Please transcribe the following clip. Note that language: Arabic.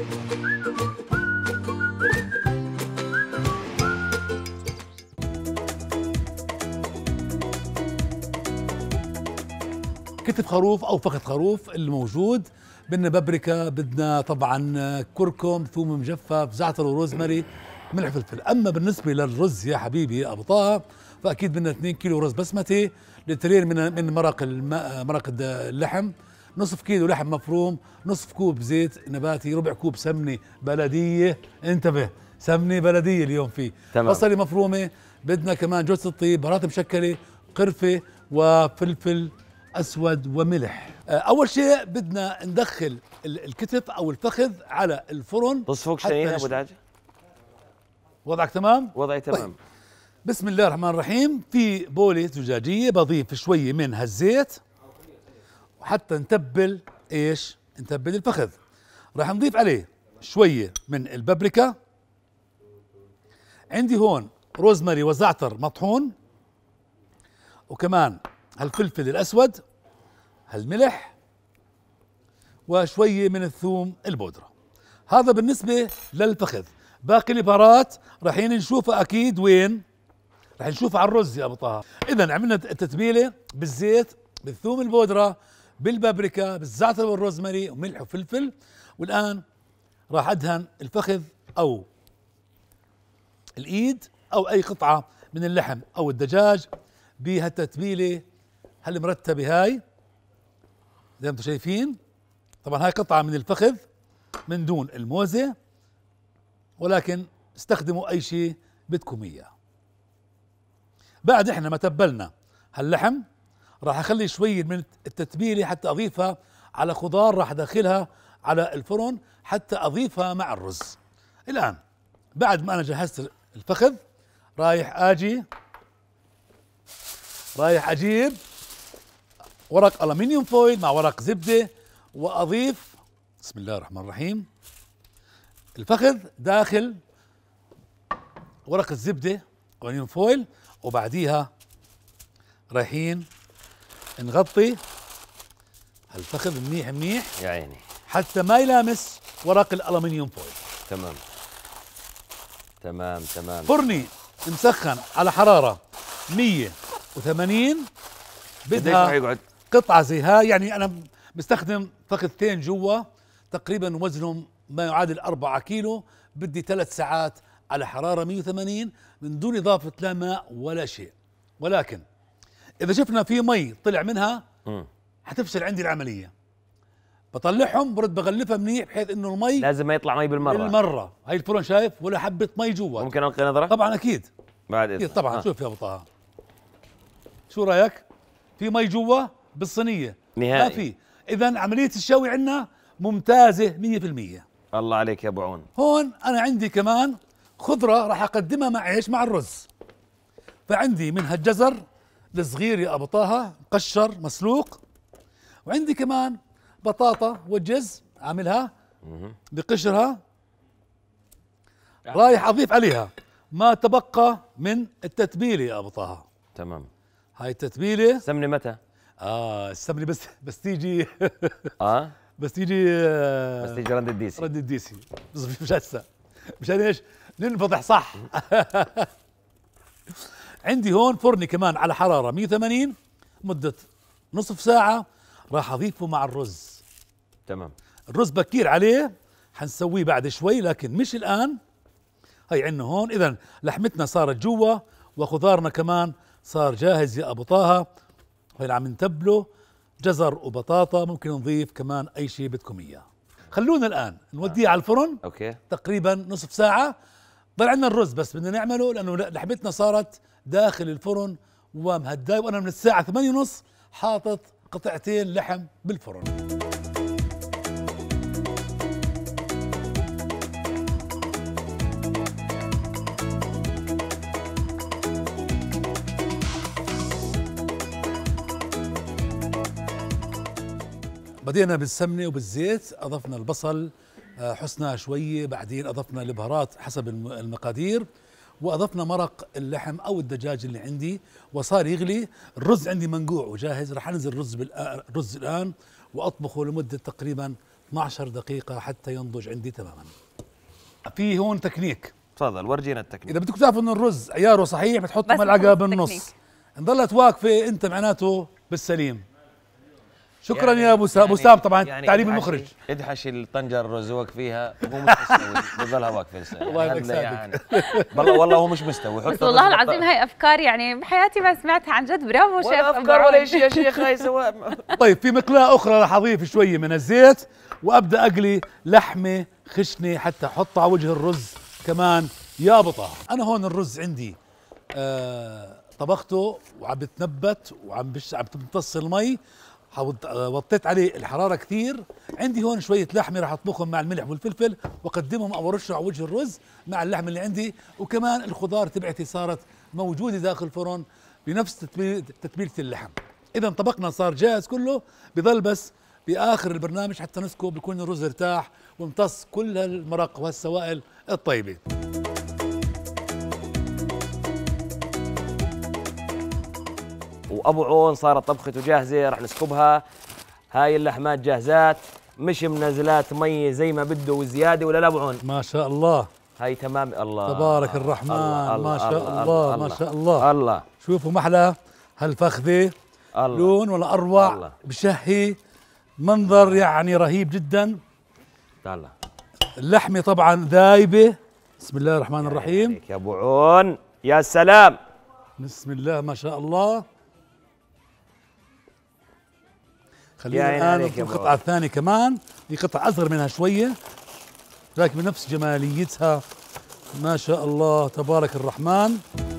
كتف خروف او فخذ خروف الموجود بدنا بابريكا بدنا طبعا كركم ثوم مجفف زعتر وروزماري ملح فلفل اما بالنسبه للرز يا حبيبي ابو طه فاكيد بدنا 2 كيلو رز بسمتي لترين من من مرق مرق اللحم نصف كيلو لحم مفروم نصف كوب زيت نباتي ربع كوب سمنه بلديه انتبه سمنه بلديه اليوم فيه تمام. بصله مفرومه بدنا كمان جوز الطيب بهارات مشكله قرفه وفلفل اسود وملح آه، اول شيء بدنا ندخل الكتف او الفخذ على الفرن تصفق شيء ابو دعجه وضعك تمام وضعي طيب. تمام طيب. بسم الله الرحمن الرحيم في بوله زجاجيه بضيف شويه من هالزيت وحتى نتبل ايش نتبل الفخذ راح نضيف عليه شويه من البابريكا عندي هون روزماري وزعتر مطحون وكمان هالفلفل الاسود هالملح وشويه من الثوم البودره هذا بالنسبه للفخذ باقي البهارات رايحين نشوفها اكيد وين رح نشوفها على الرز يا ابو طه اذا عملنا التتبيله بالزيت بالثوم البودره بالبابريكا بالزعتر والروزماري وملح وفلفل والآن راح أدهن الفخذ أو الإيد أو أي قطعة من اللحم أو الدجاج بهالتتبيلة هالمرتبة هاي زي ما انتم شايفين طبعا هاي قطعة من الفخذ من دون الموزة ولكن استخدموا أي شيء بدكم إياه بعد إحنا ما تبلنا هاللحم راح اخلي شويه من التتبيله حتى اضيفها على خضار راح ادخلها على الفرن حتى اضيفها مع الرز الان بعد ما انا جهزت الفخذ رايح اجي رايح اجيب ورق الومنيوم فويل مع ورق زبده واضيف بسم الله الرحمن الرحيم الفخذ داخل ورق الزبده الومنيوم فويل وبعديها رايحين نغطي هالفخذ منيح منيح يا عيني حتى ما يلامس ورق الالومنيوم فويل تمام تمام تمام فرني مسخن على حراره 180 بدها يقعد قطعه زي هاي يعني انا بستخدم فخذتين جوا تقريبا وزنهم ما يعادل 4 كيلو بدي ثلاث ساعات على حراره 180 من دون اضافه لا ماء ولا شيء ولكن اذا شفنا في مي طلع منها حتفشل عندي العمليه بطلعهم برد بغلفها منيح بحيث انه المي لازم ما يطلع مي بالمره بالمره هاي الفرن شايف ولا حبه مي جوا ممكن القي نظره طبعا اكيد بعد إيه، اذنك طبعا شوف يا ابو طه شو رايك في مي جوا بالصينيه نهائي ما في اذا عمليه الشوي عندنا ممتازه 100% الله عليك يا ابو عون هون انا عندي كمان خضره راح اقدمها مع ايش مع الرز فعندي منها الجزر الصغير يا ابو طه مقشر مسلوق وعندي كمان بطاطا وجز عاملها بقشرها آه. رايح اضيف عليها ما تبقى من التتبيله يا ابو طه تمام هاي التتبيله سمنه متى؟ اه السمنه بس بس تيجي اه بس تيجي آه بس تيجي رند الديسي رند الديسي مش هسه مشان ايش؟ ننفضح صح عندي هون فرني كمان على حرارة 180 مدة نصف ساعة راح أضيفه مع الرز تمام الرز بكير عليه حنسويه بعد شوي لكن مش الآن هي عندنا هون إذا لحمتنا صارت جوا وخضارنا كمان صار جاهز يا أبو طه هون عم نتبله جزر وبطاطا ممكن نضيف كمان أي شيء بدكم إياه خلونا الآن نوديه آه. على الفرن أوكي تقريبا نصف ساعة ضل عندنا الرز بس بدنا نعمله لانه لحمتنا صارت داخل الفرن ومهداي وانا من الساعه 8 ونص حاطط قطعتين لحم بالفرن بدينا بالسمنه وبالزيت اضفنا البصل آه، حسنا شوية بعدين أضفنا البهارات حسب المقادير واضفنا مرق اللحم او الدجاج اللي عندي وصار يغلي الرز عندي منقوع وجاهز رح انزل الرز الرز الان واطبخه لمده تقريبا 12 دقيقه حتى ينضج عندي تماما في هون تكنيك تفضل ورجينا التكنيك اذا بدك تعرفوا انه الرز عياره صحيح بتحط ملعقه بالنص ان ضلت واقفه انت معناته بالسليم شكرا يعني يا ابو ابو يعني سام طبعا يعني تعليم المخرج ادحش الطنجره الرزوق فيها وهو مش مستوي بظلها واقفه الله يبارك يعني يعني. والله والله هو مش مستوي بس والله العظيم هاي افكار يعني بحياتي ما سمعتها عن جد برافو شيخ ولا افكار ولا شيء يا شيخ هاي سواء طيب في مقلاة اخرى راح اضيف شويه من الزيت وابدا اقلي لحمه خشنه حتى احطها على وجه الرز كمان يابطه انا هون الرز عندي آه طبخته وعم بتنبت وعم بش عم بتمتص المي آه، وطيت عليه الحراره كثير عندي هون شويه لحمه راح اطبخهم مع الملح والفلفل واقدمهم او ارشهم على وجه الرز مع اللحم اللي عندي وكمان الخضار تبعتي صارت موجوده داخل الفرن بنفس تتبيله اللحم اذا طبقنا صار جاهز كله بضل بس باخر البرنامج حتى نسكب بكون الرز ارتاح وامتص كل هالمرق وهالسوائل الطيبه وابو عون صارت طبخته جاهزه راح نسكبها هاي اللحمات جاهزات مش منزلات مي زي ما بده وزياده ولا لا ابو عون ما شاء الله هاي تمام الله تبارك الرحمن الله ما شاء الله, الله, الله ما شاء الله الله شوفوا محلى هالفخذه لون ولا اروع الله بشهي منظر يعني رهيب جدا تعال اللحمه طبعا ذايبه بسم الله الرحمن الرحيم يا ابو عون يا سلام بسم الله ما شاء الله خلينا يعني الان ندخل القطعه الثانيه كمان دي قطعه اصغر منها شويه لكن بنفس جماليتها ما شاء الله تبارك الرحمن